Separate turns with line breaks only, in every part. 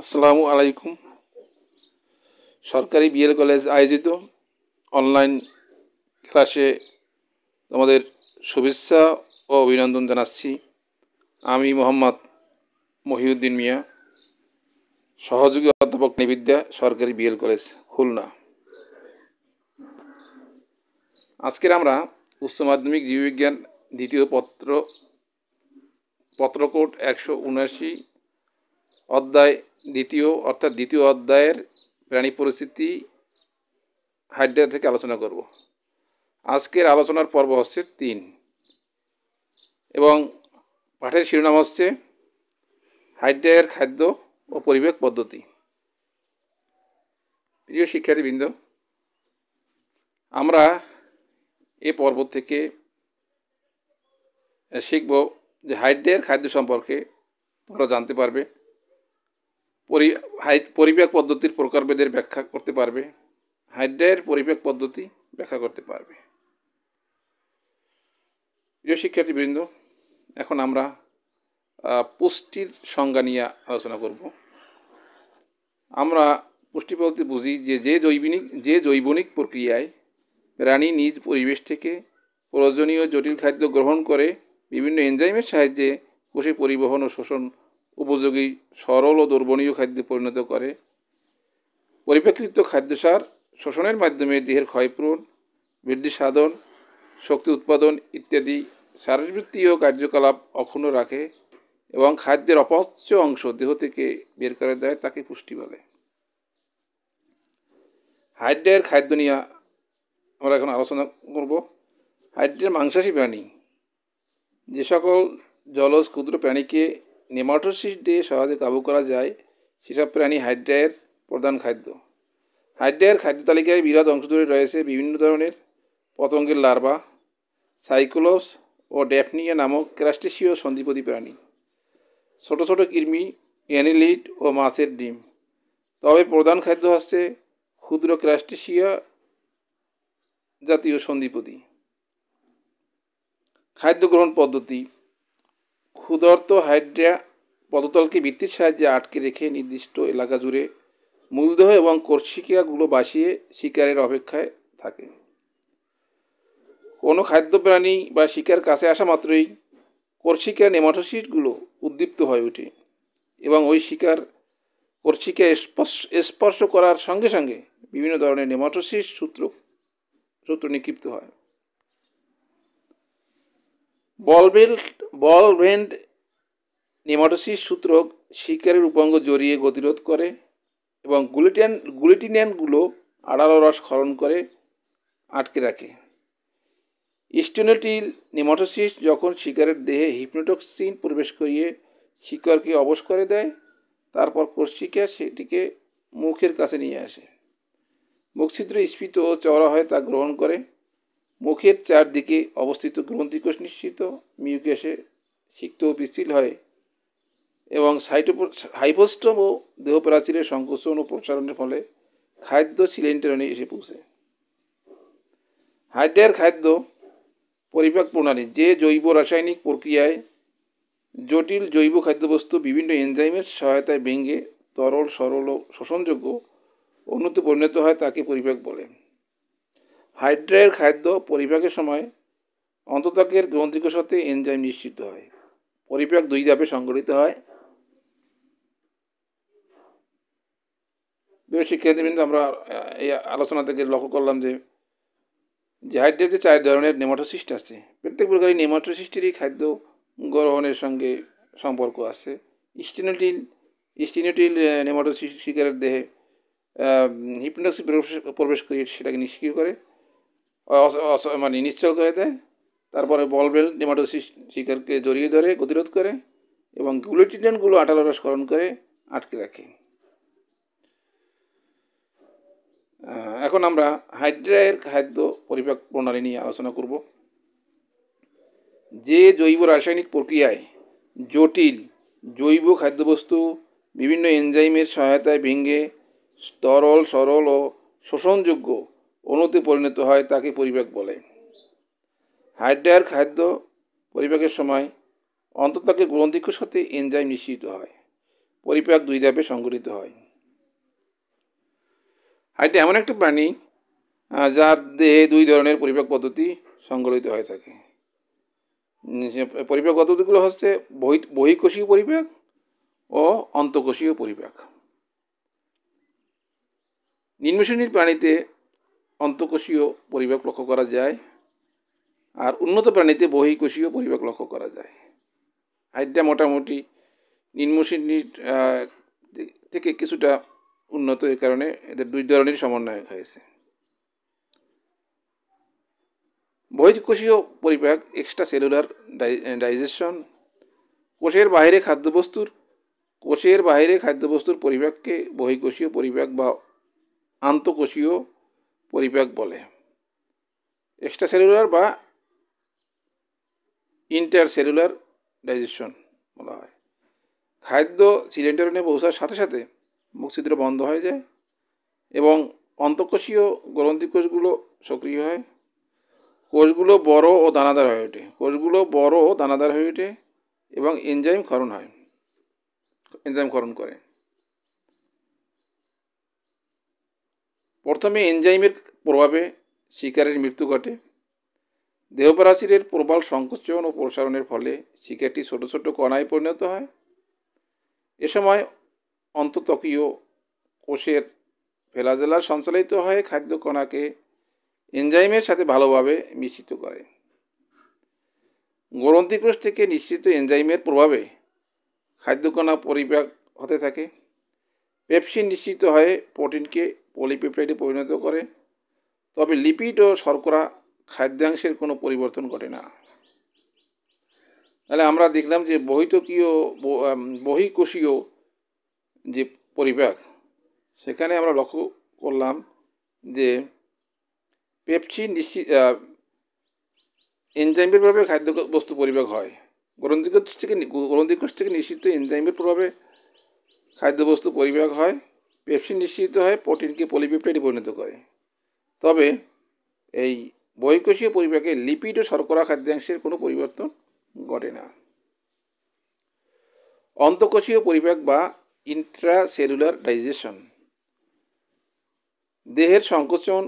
আসসালামু আলাইকুম সরকারি বিএল কলেজ আয়োজিত অনলাইন ক্লাসে তোমাদের শুভেচ্ছা ও অভিনন্দন জানাচ্ছি আমি মোহাম্মদ মহিউদ্দিন মিয়া সহযোগী অধ্যাপক নিবিদ্যা সরকারি বিএল কলেজ খুলনা আজকের আমরা উচ্চ মাধ্যমিক জীববিজ্ঞান দ্বিতীয় পত্র পত্রকোট একশো উনাশি অধ্যায় দ্বিতীয় অর্থাৎ দ্বিতীয় অধ্যায়ের প্রাণী পরিস্থিতি হাইড্রা থেকে আলোচনা করব আজকের আলোচনার পর্ব হচ্ছে তিন এবং পাঠের শিরোনাম হচ্ছে হাইড্রায়ের খাদ্য ও পরিবেশ পদ্ধতি প্রিয় শিক্ষার্থীবৃন্দ আমরা এ পর্ব থেকে শিখব যে হাইড্রায়ের খাদ্য সম্পর্কে তোমরা জানতে পারবে পরি পরিবেক পদ্ধতির প্রকারভেদের ব্যাখ্যা করতে পারবে হাইড্রায়ের পরিবেক পদ্ধতি ব্যাখ্যা করতে পারবে প্রিয় শিক্ষার্থীবৃন্দ এখন আমরা পুষ্টির সংজ্ঞা নিয়ে আলোচনা করব আমরা পুষ্টি পদ্ধতি বুঝি যে যে জৈবনিক যে জৈবনিক প্রক্রিয়ায় প্রাণী নিজ পরিবেশ থেকে প্রয়োজনীয় জটিল খাদ্য গ্রহণ করে বিভিন্ন এনজাইমের সাহায্যে কোষে পরিবহন ও শোষণ উপযোগী সরল ও দ্রবণীয় খাদ্যে পরিণত করে পরিপ্রেক্ষিত খাদ্যসার শোষণের মাধ্যমে দেহের ক্ষয়পূরণ বৃদ্ধি সাধন শক্তি উৎপাদন ইত্যাদি শারীরবৃত্তীয় কার্যকলাপ অক্ষুণ্ণ রাখে এবং খাদ্যের অপচ্য অংশ দেহ থেকে বের করে দেয় তাকে পুষ্টি বলে হাইড্রের খাদ্য নিয়ে আমরা এখন আলোচনা করব হাইড্রের মাংসাশী প্রাণী যে সকল জলজ ক্ষুদ্র প্রাণীকে নেমাটোসিস দিয়ে সহজে কাবু করা যায় সেসব প্রাণী হাইড্রায়ের প্রধান খাদ্য হাইড্রায়ের খাদ্য তালিকায় বিরাট অংশ ধরে রয়েছে বিভিন্ন ধরনের পতঙ্গের লার্ভা সাইকোলস ও ড্যাফনিয়া নামক ক্রাস্টেশীয় সন্ধিপতি প্রাণী ছোট ছোট কৃমি অ্যানিলিড ও মাছের ডিম তবে প্রধান খাদ্য হচ্ছে ক্ষুদ্র ক্রাস্টেশিয়া জাতীয় সন্ধিপতি খাদ্য গ্রহণ পদ্ধতি ক্ষুধার্ত হাইড্রা পদতলকে বৃত্তির সাহায্যে আটকে রেখে নির্দিষ্ট এলাকা জুড়ে মূলদেহ এবং কর্ষিকাগুলো বাসিয়ে শিকারের অপেক্ষায় থাকে কোনো খাদ্য প্রাণী বা শিকার কাছে আসা মাত্রই কর্ষিকা নেমাটোসিসগুলো উদ্দীপ্ত হয়ে ওঠে এবং ওই শিকার কর্ষিকা স্পর্শ করার সঙ্গে সঙ্গে বিভিন্ন ধরনের নেমাটোসিস সূত্র সূত্র নিক্ষিপ্ত হয় বল বেল্ট বল ভেন্ট নেমাটোসিস সূত্রক শিকারের উপাঙ্গ জড়িয়ে গতিরোধ করে এবং গুলিটিয়ান গুলিটিনিয়ানগুলো আড়ালো রস খরণ করে আটকে রাখে স্টোনেটিল নেমাটোসিস যখন শিকারের দেহে হিপনোটক্সিন প্রবেশ করিয়ে শিকারকে অবশ করে দেয় তারপর কর্ষিকা সেটিকে মুখের কাছে নিয়ে আসে মুখছিদ্র স্ফীত ও চওড়া হয়ে তা গ্রহণ করে মুখের চারদিকে অবস্থিত গ্রন্থিকোষ নিশ্চিত মিউকেশে সিক্ত ও হয় এবং সাইটোপো হাইপোস্টম ও দেহপ্রাচীরের সংকোচন ও প্রসারণের ফলে খাদ্য সিলেন্টারণে এসে পৌঁছে হাইডের খাদ্য পরিপাক প্রণালী যে জৈব রাসায়নিক প্রক্রিয়ায় জটিল জৈব খাদ্যবস্তু বিভিন্ন এনজাইমের সহায়তায় ভেঙে তরল সরল ও শোষণযোগ্য উন্নতি পরিণত হয় তাকে পরিপাক বলে হাইড্রের খাদ্য পরিপাকের সময় অন্ততাকের গ্রন্থিক সাথে এনজাইম নিশ্চিত হয় পরিপাক দুই ধাপে সংগঠিত হয় শিক্ষার্থীবৃন্দ আমরা এই আলোচনা থেকে লক্ষ্য করলাম যে যে হাইড্রেট যে চার ধরনের নেমাটোসিস্ট আছে প্রত্যেক প্রকারই নেমাটোসিস্টেরই খাদ্য গ্রহণের সঙ্গে সম্পর্ক আছে স্টিনোটিল স্টিনোটিল নেমাটোসিস্ট শিকারের দেহে হিপনোক্সি প্রবেশ করিয়ে সেটাকে নিষ্ক্রিয় করে মানে নিশ্চল করে দেয় তারপরে বলবেল নেমাটো শিকারকে জড়িয়ে ধরে গতিরোধ করে এবং গ্লুটিডেনগুলো আঠালো রসকরণ করে আটকে রাখে এখন আমরা হাইড্রায়ের খাদ্য পরিপাক প্রণালী নিয়ে আলোচনা করব যে জৈব রাসায়নিক প্রক্রিয়ায় জটিল জৈব খাদ্যবস্তু বিভিন্ন এনজাইমের সহায়তায় ভেঙে তরল সরল ও শোষণযোগ্য অণুতে পরিণত হয় তাকে পরিবেক বলে হাইড্রায়ার খাদ্য পরিপাকের সময় অন্ততাকে গ্রন্থিক্ষুর সাথে এনজাইম নিশ্চিত হয় পরিপাক দুই ধাপে সংগঠিত হয় হাইড্রা এমন একটা প্রাণী যার দেহে দুই ধরনের পরিপাক পদ্ধতি সংগঠিত হয়ে থাকে পরিপাক পদ্ধতিগুলো হচ্ছে বহি বহিকোষীয় পরিপাক ও অন্তকোষীয় পরিপাক নিম্নশ্রেণীর প্রাণীতে অন্তকোষীয় পরিবেশ লক্ষ্য করা যায় আর উন্নত প্রাণীতে বহিকোষীয় পরিবেশ লক্ষ্য করা যায় হাইটটা মোটামুটি নিম্নশ্রেণীর থেকে কিছুটা উন্নত এ কারণে এদের দুই ধরনের সমন্বয় হয়েছে বহিকোষীয় পরিপাক এক্সট্রা সেলুলার ডাইজেশন কোষের বাইরে খাদ্যবস্তুর কোষের বাইরে খাদ্যবস্তুর পরিপাককে বহিকোষীয় পরিপাক বা আন্তঃকোষীয় পরিপাক বলে এক্সট্রা সেলুলার বা ইন্টার সেলুলার ডাইজেশন বলা হয় খাদ্য নিয়ে পৌঁছার সাথে সাথে মুখছিদ্র বন্ধ হয়ে যায় এবং অন্তঃকোষীয় গ্রন্থি কোষগুলো সক্রিয় হয় কোষগুলো বড় ও দানাদার হয়ে ওঠে কোষগুলো বড় ও দানাদার হয়ে ওঠে এবং এনজাইম ক্ষরণ হয় এনজাইম ক্ষরণ করে প্রথমে এনজাইমের প্রভাবে শিকারের মৃত্যু ঘটে দেহপরাশিরের প্রবল সংকোচন ও প্রসারণের ফলে শিকারটি ছোট ছোট কণায় পরিণত হয় এ সময় অন্ততকীয় কোষের ফেলাজেলা সঞ্চালিত হয়ে খাদ্য কণাকে এনজাইমের সাথে ভালোভাবে মিশ্রিত করে গ্রন্থিকোষ থেকে নিশ্চিত এনজাইমের প্রভাবে খাদ্যকণা পরিপাক হতে থাকে পেপসিন নিশ্চিত হয়ে প্রোটিনকে পলিপেপটাইডে পরিণত করে তবে লিপিড ও শর্করা খাদ্যাংশের কোনো পরিবর্তন ঘটে না তাহলে আমরা দেখলাম যে বহিতকীয় বহিকোষীয় যে পরিপাক সেখানে আমরা লক্ষ্য করলাম যে পেপসি নিশ্চিত এনজাইমের প্রভাবে খাদ্য বস্তু পরিপাক হয় গ্রন্থিকোষ থেকে গ্রন্থিকোষ থেকে নিশ্চিত এনজাইমের প্রভাবে খাদ্যবস্তু পরিপাক হয় পেপসিন নিশ্চিত হয়ে প্রোটিনকে পলিপেপটাইডে পরিণত করে তবে এই বহিকোষীয় পরিপাকে লিপিড ও শর্করা খাদ্যাংশের কোনো পরিবর্তন ঘটে না অন্তকোষীয় পরিপাক বা ইন্ট্রাসেলুলার ডাইজেশন দেহের সংকোচন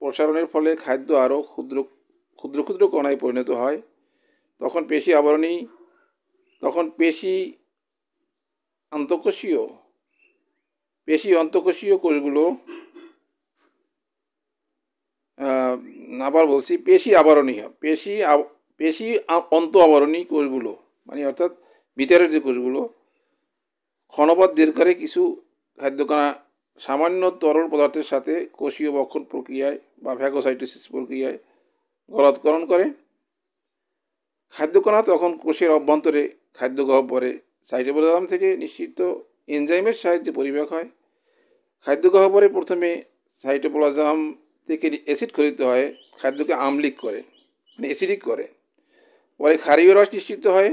প্রসারণের ফলে খাদ্য আরও ক্ষুদ্র ক্ষুদ্র ক্ষুদ্র কণায় পরিণত হয় তখন পেশি আবরণী তখন পেশি আন্তঃকোষীয় পেশি অন্তঃকোষীয় কোষগুলো আবার বলছি পেশি আবরণী পেশি পেশি অন্ত আবরণী কোষগুলো মানে অর্থাৎ ভিতরের যে কোষগুলো ক্ষণপথ দীর্ঘারে কিছু খাদ্যকণা সামান্য তরল পদার্থের সাথে কোষীয় বক্ষণ প্রক্রিয়ায় বা ফ্যাগোসাইটোসিস প্রক্রিয়ায় গলৎকরণ করে খাদ্যকণা তখন কোষের অভ্যন্তরে খাদ্য পরে সাইটোপ্লাজম থেকে নিশ্চিত এনজাইমের সাহায্যে পরিবেক হয় খাদ্য হওয়ার পরে প্রথমে সাইটোপ্লাজম থেকে অ্যাসিড খরিত হয় খাদ্যকে আমলিক করে মানে অ্যাসিডিক করে পরে ক্ষারীয় রস নিশ্চিত হয়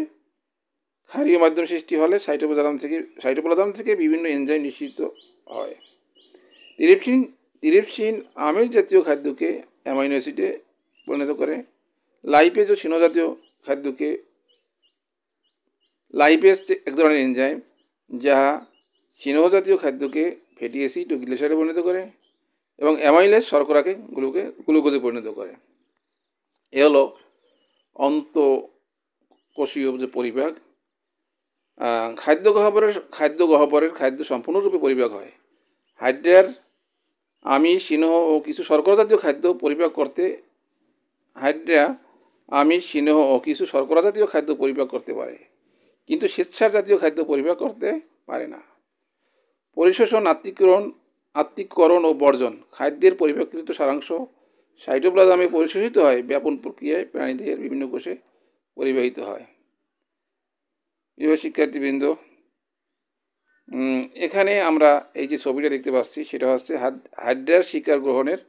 ক্ষারীয় মাধ্যম সৃষ্টি হলে সাইটোপ্লাজম থেকে সাইটোপ্লাজম থেকে বিভিন্ন এনজাইম নিশ্চিত হয় টিরিপসিন টিরিপসিন আমিষ জাতীয় খাদ্যকে অ্যামাইনো অ্যাসিডে পরিণত করে লাইপেজ ও জাতীয় খাদ্যকে লাইপেজ এক ধরনের এনজাইম যা জাতীয় খাদ্যকে ফ্যাটি অ্যাসিড ও গ্লিসারে পরিণত করে এবং অ্যামাইলেজ শর্করাকে গ্লুকে গ্লুকোজে পরিণত করে এ হলো অন্তকোষীয় যে পরিবাহ খাদ্য গহ্বরের খাদ্য গহ্বরের খাদ্য সম্পূর্ণরূপে পরিপাক হয় হাইড্রার আমিষ স্নেহ ও কিছু শর্করা জাতীয় খাদ্য পরিবাহ করতে হাইড্রা আমিষ স্নেহ ও কিছু শর্করা জাতীয় খাদ্য পরিবাহ করতে পারে কিন্তু স্বেচ্ছার জাতীয় খাদ্য পরিবাহ করতে পারে না পরিশোষণ আত্মিকরণ আত্মিকরণ ও বর্জন খাদ্যের পরিপ্রেক্ষিত সারাংশ সাইটোপ্লাজামে পরিশোষিত হয় ব্যাপন প্রক্রিয়ায় প্রাণীদের বিভিন্ন কোষে পরিবাহিত হয় প্রিয় শিক্ষার্থীবৃন্দ এখানে আমরা এই যে ছবিটা দেখতে পাচ্ছি সেটা হচ্ছে হাইড্রার শিকার গ্রহণের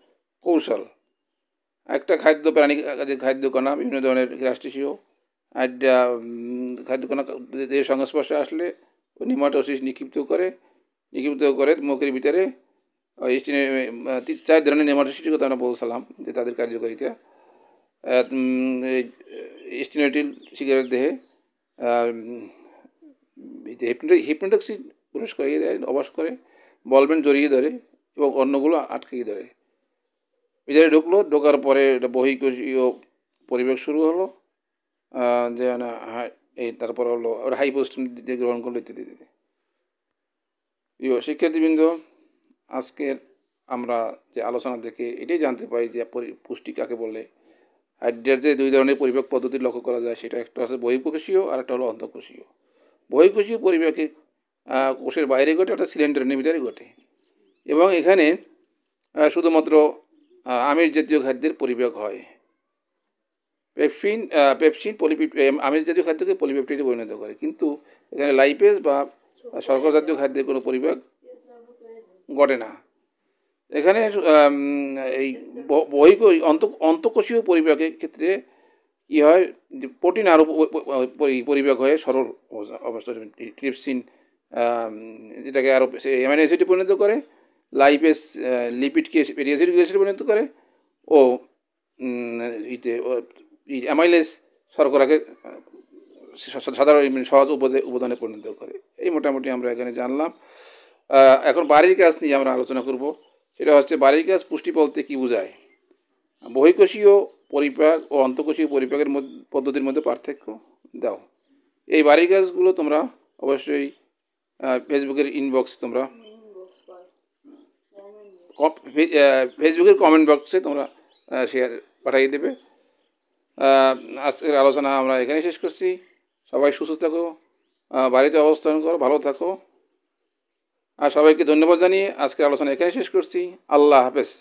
কৌশল একটা খাদ্য প্রাণী খাদ্যকণা বিভিন্ন ধরনের রাষ্ট্রীয় হাইড্রা খাদ্যকণা দেহের সংস্পর্শে আসলে নিমাটোসিস নিক্ষিপ্ত করে নিক্ষিপ্ত করে মুখের ভিতরে চার ধরনের সৃষ্টি কথা আমরা বলছিলাম যে তাদের কার্যকারিতা ইস্টিনেটিল সিগারেট দেহে হিপনোটক্সি পুরুষ করিয়ে দেয় অবাস করে বলবেন জড়িয়ে ধরে এবং অন্যগুলো আটকিয়ে ধরে ভিতরে ঢুকলো ঢোকার পরে এটা বহিকোষীয় পরিবেশ শুরু হলো যে এই তারপর হলো ওটা হাইপোস্টিম দিয়ে গ্রহণ করলো ইত্যাদি ইত্যাদি প্রিয় শিক্ষার্থীবৃন্দ আজকের আমরা যে আলোচনা দেখে এটাই জানতে পারি যে পুষ্টি কাকে বলে হাইড্রেট যে দুই ধরনের পরিবেক পদ্ধতি লক্ষ্য করা যায় সেটা একটা হচ্ছে বহিঃকোষীয় আর একটা হলো অন্তঃকোষীয় বহিঃকোষীয় পরিবেকে কোষের বাইরে ঘটে একটা সিলিন্ডারের ভিতরে ঘটে এবং এখানে শুধুমাত্র আমিষ জাতীয় খাদ্যের পরিবেক হয় পেপসিন পেপসিন পলিপিপ আমির জাতীয় খাদ্যকে পলিপেপটিডে পরিণত করে কিন্তু এখানে লাইপেস বা শর্করা জাতীয় খাদ্যের কোনো পরিবেগ ঘটে না এখানে এই বহিক অন্ত অন্তকোষীয় পরিবেকের ক্ষেত্রে কী হয় যে প্রোটিন আরও পরিবেক হয়ে সরল অবস্থা ট্রিপসিন যেটাকে আরও অ্যামাইনো অ্যাসিডে পরিণত করে লাইপেস লিপিডকে অ্যাসিড পরিণত করে ও ইতে অ্যামাইলেস শর্করাকে সাধারণ মানে সহজ উপাদানে পরিণত করে এই মোটামুটি আমরা এখানে জানলাম এখন বাড়ির কাজ নিয়ে আমরা আলোচনা করব সেটা হচ্ছে বাড়ির কাজ পুষ্টি বলতে কী বোঝায় বহিকোষীয় পরিপাক ও অন্তকোষীয় পরিপাকের পদ্ধতির মধ্যে পার্থক্য দাও এই বাড়ির কাজগুলো তোমরা অবশ্যই ফেসবুকের ইনবক্স তোমরা ফেসবুকের কমেন্ট বক্সে তোমরা শেয়ার পাঠিয়ে দেবে আজকের আলোচনা আমরা এখানে শেষ করছি সবাই সুস্থ থাকো বাড়িতে অবস্থান করো ভালো থাকো আর সবাইকে ধন্যবাদ জানিয়ে আজকের আলোচনা এখানে শেষ করছি আল্লাহ হাফেজ